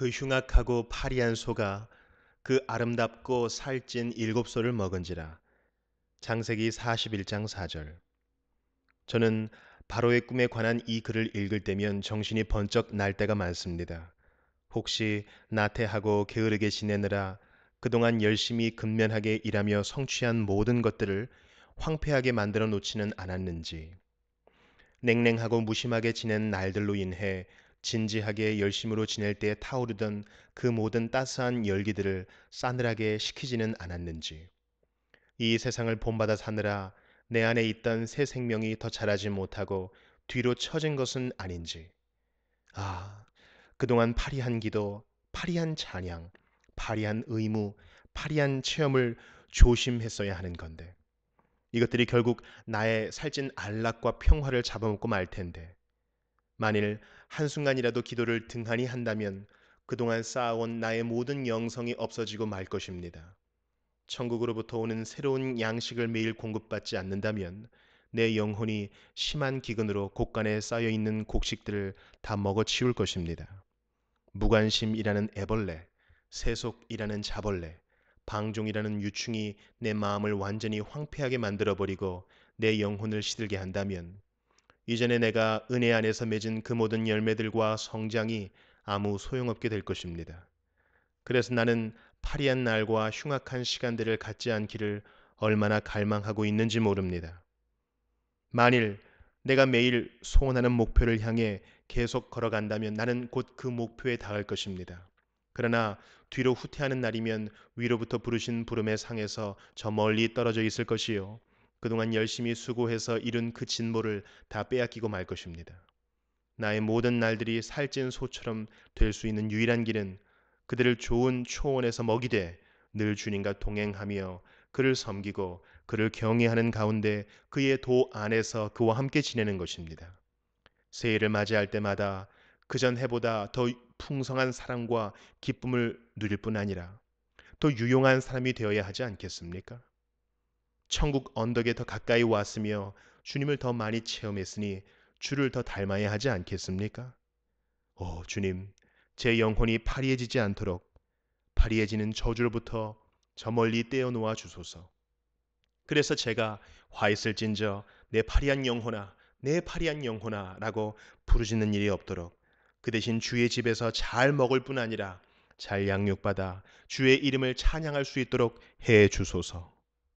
그 흉악하고 파리한 소가 그 아름답고 살찐 일곱 소를 먹은지라. 장세기 41장 4절. 저는 바로의 꿈에 관한 이 글을 읽을 때면 정신이 번쩍 날 때가 많습니다. 혹시 나태하고 게으르게 지내느라 그동안 열심히 근면하게 일하며 성취한 모든 것들을 황폐하게 만들어 놓지는 않았는지, 냉랭하고 무심하게 지낸 날들로 인해 진지하게 열심으로 지낼 때 타오르던 그 모든 따스한 열기들을 싸늘하게 식히지는 않았는지. 이 세상을 본받아 사느라 내 안에 있던 새 생명이 더 자라지 못하고 뒤로 처진 것은 아닌지. 아, 그동안 파리한 기도, 파리한 찬양, 파리한 의무, 파리한 체험을 조심했어야 하는 건데. 이것들이 결국 나의 살찐 안락과 평화를 잡아먹고 말 텐데. 만일 한순간이라도 기도를 등한히 한다면 그동안 쌓아온 나의 모든 영성이 없어지고 말 것입니다. 천국으로부터 오는 새로운 양식을 매일 공급받지 않는다면 내 영혼이 심한 기근으로 곳간에 쌓여 있는 곡식들을 다 먹어 치울 것입니다. 무관심이라는 애벌레, 세속이라는 자벌레, 방종이라는 유충이 내 마음을 완전히 황폐하게 만들어버리고 내 영혼을 시들게 한다면 이전에 내가 은혜 안에서 맺은 그 모든 열매들과 성장이 아무 소용없게 될 것입니다. 그래서 나는 파리한 날과 흉악한 시간들을 갖지 않기를 얼마나 갈망하고 있는지 모릅니다. 만일 내가 매일 소원하는 목표를 향해 계속 걸어간다면 나는 곧 그 목표에 닿을 것입니다. 그러나 뒤로 후퇴하는 날이면 위로부터 부르신 부름의 상에서 저 멀리 떨어져 있을 것이요. 그동안 열심히 수고해서 이룬 그 진모를 다 빼앗기고 말 것입니다. 나의 모든 날들이 살찐 소처럼 될 수 있는 유일한 길은 그들을 좋은 초원에서 먹이되 늘 주님과 동행하며 그를 섬기고 그를 경외하는 가운데 그의 도 안에서 그와 함께 지내는 것입니다. 새해를 맞이할 때마다 그전 해보다 더 풍성한 사랑과 기쁨을 누릴 뿐 아니라 더 유용한 사람이 되어야 하지 않겠습니까? 천국 언덕에 더 가까이 왔으며 주님을 더 많이 체험했으니 주를 더 닮아야 하지 않겠습니까? 오, 주님, 제 영혼이 파리해지지 않도록 파리해지는 저주로부터 저 멀리 떼어놓아 주소서. 그래서 제가 화 있을진저 내 파리한 영혼아, 내 파리한 영혼아 라고 부르짖는 일이 없도록 그 대신 주의 집에서 잘 먹을 뿐 아니라 잘 양육받아 주의 이름을 찬양할 수 있도록 해 주소서.